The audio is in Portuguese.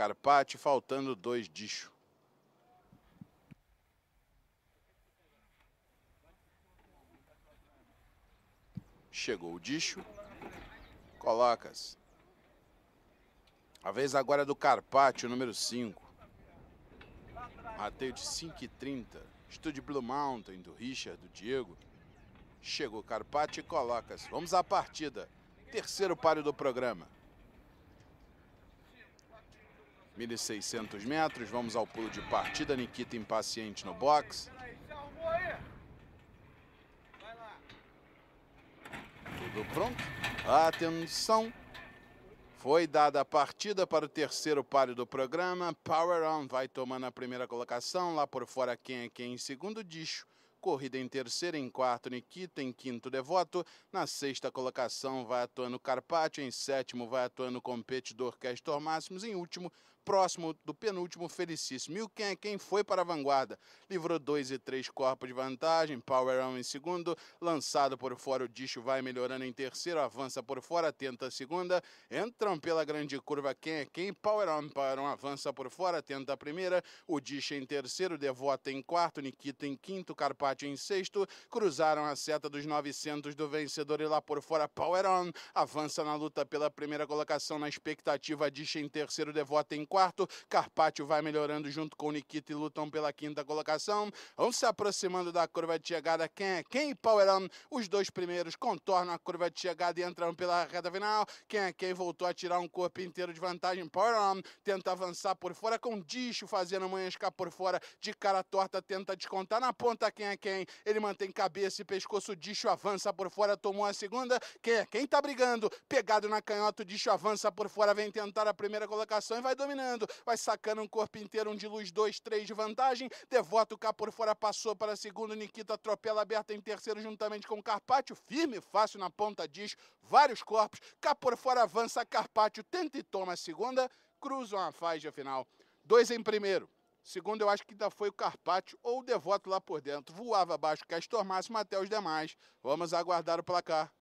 Carpati, faltando dois dixos. Chegou o dicho. Colocas. A vez agora é do Carpati, número 5. Mateio de 5 e 30. Estúdio Blue Mountain, do Richard, do Diego. Chegou Carpati e colocas. Vamos à partida. Terceiro páreo do programa. 1.600 metros. Vamos ao pulo de partida. Nikita impaciente no box. Tudo pronto. Atenção. Foi dada a partida para o terceiro páreo do programa. Power On vai tomando a primeira colocação. Lá por fora, quem é quem em segundo. Dicho corrida em terceiro, em quarto Nikita, em quinto Devoto, na sexta colocação vai atuando Carpaccio, em sétimo vai atuando o competidor Castor Máximos, em último, próximo do penúltimo, Felicíssimo. E o quem é quem foi para a vanguarda? Livrou dois e três corpos de vantagem, Power On em segundo, lançado por fora, o Dicho vai melhorando em terceiro, avança por fora, tenta a segunda, entram pela grande curva quem é quem, Power On, Power On avança por fora, tenta a primeira, o Dicho em terceiro, Devoto em quarto, Nikita em quinto, Carpaccio empate em sexto, cruzaram a seta dos 900 do vencedor e lá por fora Power On avança na luta pela primeira colocação na expectativa de em terceiro, Devota em quarto, Carpaccio vai melhorando junto com Nikita e lutam pela quinta colocação, vão se aproximando da curva de chegada, quem é quem? Power On, os dois primeiros contornam a curva de chegada e entram pela reta final, quem é quem voltou a tirar um corpo inteiro de vantagem, Power On tenta avançar por fora com Dicho fazendo manhã escapar por fora, de cara torta tenta descontar na ponta, quem é quem. Ele mantém cabeça e pescoço. Dicho avança por fora, tomou a segunda. Quem é? Quem tá brigando? Pegado na canhota, o Dicho avança por fora, vem tentar a primeira colocação e vai dominando. Vai sacando um corpo inteiro, um de luz, dois, três de vantagem. Devoto cá por fora, passou para a segunda. Nikita atropela aberta em terceiro, juntamente com Carpátio. Firme, fácil na ponta, Dicho. Vários corpos. Cá por fora avança Carpátio, tenta e toma a segunda. Cruzam a faixa final. Dois em primeiro. Segundo, eu acho que ainda foi o Carpaccio ou o Devoto lá por dentro. Voava abaixo que as Máximo até os demais. Vamos aguardar o placar.